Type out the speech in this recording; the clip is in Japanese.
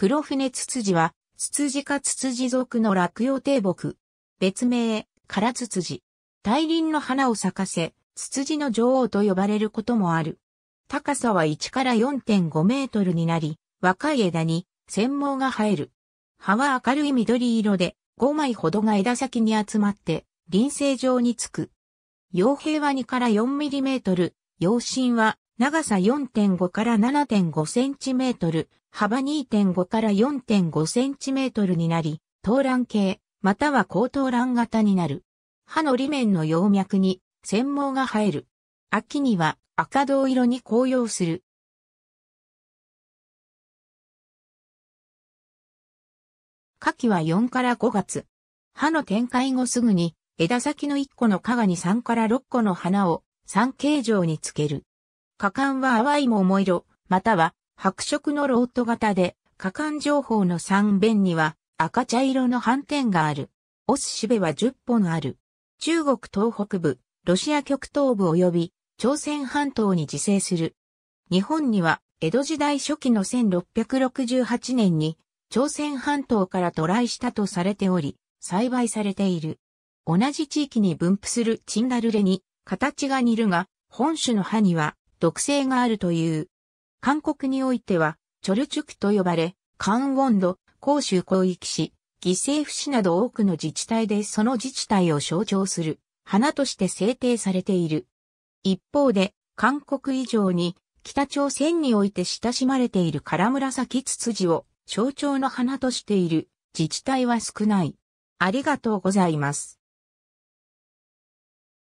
黒船ツツジは、ツツジかツツジ族の落葉低木。別名、カラツツジ。大輪の花を咲かせ、ツツジの女王と呼ばれることもある。高さは1から4.5メートルになり、若い枝に、繊毛が生える。葉は明るい緑色で、5枚ほどが枝先に集まって、輪生状につく。葉兵は2から4ミリメートル、葉身は長さ4.5から7.5センチメートル、幅2.5から4.5センチメートルになり、頭卵系、または高頭卵型になる。歯の裏面の葉脈に、繊毛が生える。秋には赤銅色に紅葉する。夏季は4から5月。歯の展開後すぐに、枝先の1個の加賀に3から6個の花を、三形状につける。花冠は淡い桃色、または白色のロート型で、果敢情報の3弁には赤茶色の斑点がある。オスシベは10本ある。中国東北部、ロシア極東部及び朝鮮半島に自生する。日本には江戸時代初期の1668年に朝鮮半島から渡来したとされており、栽培されている。同じ地域に分布するチンダルレに形が似るが、本種の葉には毒性があるという。韓国においては、チョルチュクと呼ばれ、カンウォンド、広州広域市、犠牲府市など多くの自治体でその自治体を象徴する花として制定されている。一方で、韓国以上に北朝鮮において親しまれているカララムサキツツジを象徴の花としている自治体は少ない。ありがとうございます。